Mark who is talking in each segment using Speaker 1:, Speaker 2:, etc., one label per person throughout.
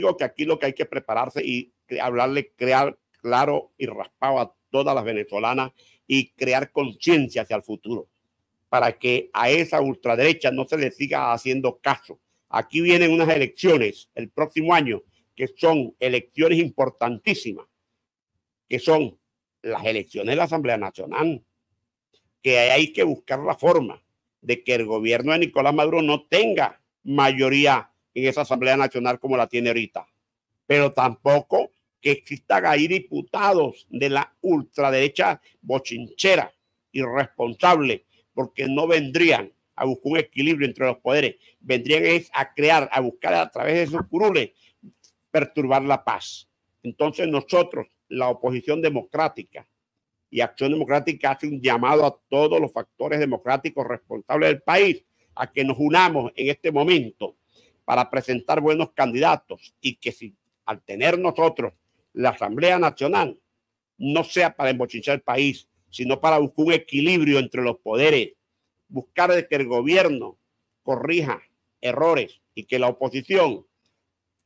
Speaker 1: digo que aquí lo que hay que prepararse y hablarle crear claro y raspado a todas las venezolanas y crear conciencia hacia el futuro para que a esa ultraderecha no se le siga haciendo caso. Aquí vienen unas elecciones el próximo año que son elecciones importantísimas, que son las elecciones de la Asamblea Nacional, que hay que buscar la forma de que el gobierno de Nicolás Maduro no tenga mayoría en esa Asamblea Nacional como la tiene ahorita. Pero tampoco que existan ahí diputados de la ultraderecha bochinchera, irresponsable, porque no vendrían a buscar un equilibrio entre los poderes, vendrían es a crear, a buscar a través de sus curules perturbar la paz. Entonces nosotros, la oposición democrática y Acción Democrática hace un llamado a todos los factores democráticos responsables del país a que nos unamos en este momento para presentar buenos candidatos y que si al tener nosotros la Asamblea Nacional no sea para embochinchar el país, sino para buscar un equilibrio entre los poderes, buscar que el gobierno corrija errores y que la oposición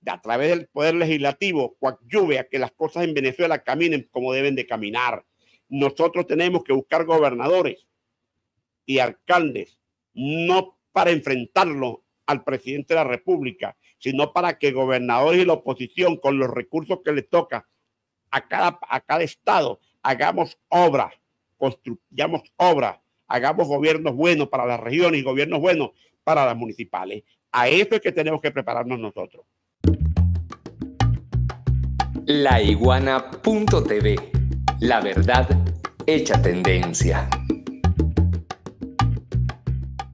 Speaker 1: a través del poder legislativo coadyuve a que las cosas en Venezuela caminen como deben de caminar. Nosotros tenemos que buscar gobernadores y alcaldes, no para enfrentarlos al presidente de la República, sino para que gobernadores y la oposición, con los recursos que le toca a cada, a cada estado, hagamos obras, construyamos obras, hagamos gobiernos buenos para las regiones y gobiernos buenos para las municipales. A eso es que tenemos que prepararnos nosotros. La iguana.tv, la verdad hecha tendencia.